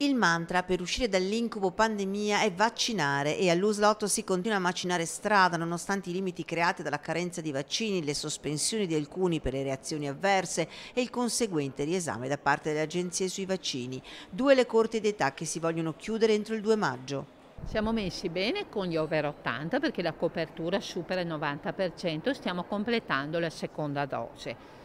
Il mantra per uscire dall'incubo pandemia è vaccinare e all'Uslotto si continua a macinare strada nonostante i limiti creati dalla carenza di vaccini, le sospensioni di alcuni per le reazioni avverse e il conseguente riesame da parte delle agenzie sui vaccini. Due le corti d'età che si vogliono chiudere entro il 2 maggio. Siamo messi bene con gli over 80 perché la copertura supera il 90% e stiamo completando la seconda dose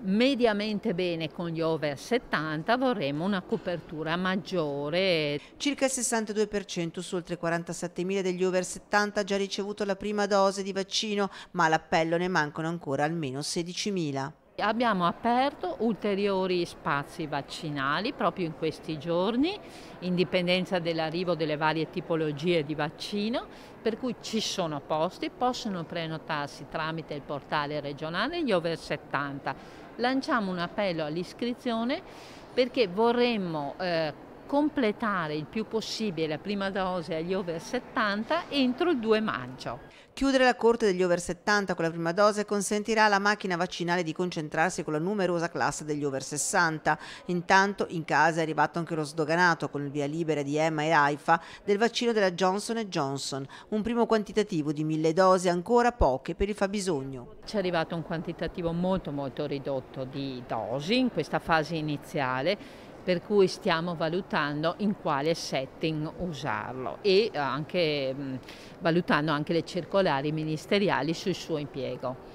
mediamente bene con gli over 70 vorremmo una copertura maggiore. Circa il 62% su oltre 47.000 degli over 70 ha già ricevuto la prima dose di vaccino, ma all'appello ne mancano ancora almeno 16.000. Abbiamo aperto ulteriori spazi vaccinali proprio in questi giorni, in dipendenza dell'arrivo delle varie tipologie di vaccino, per cui ci sono posti, possono prenotarsi tramite il portale regionale gli over 70. Lanciamo un appello all'iscrizione perché vorremmo eh, completare il più possibile la prima dose agli over 70 entro il 2 maggio. Chiudere la corte degli over 70 con la prima dose consentirà alla macchina vaccinale di concentrarsi con la numerosa classe degli over 60. Intanto in casa è arrivato anche lo sdoganato con il via libera di Emma e AIFA del vaccino della Johnson Johnson, un primo quantitativo di mille dosi ancora poche per il fabbisogno. Ci è arrivato un quantitativo molto molto ridotto di dosi in questa fase iniziale per cui stiamo valutando in quale setting usarlo e anche, valutando anche le circolari ministeriali sul suo impiego.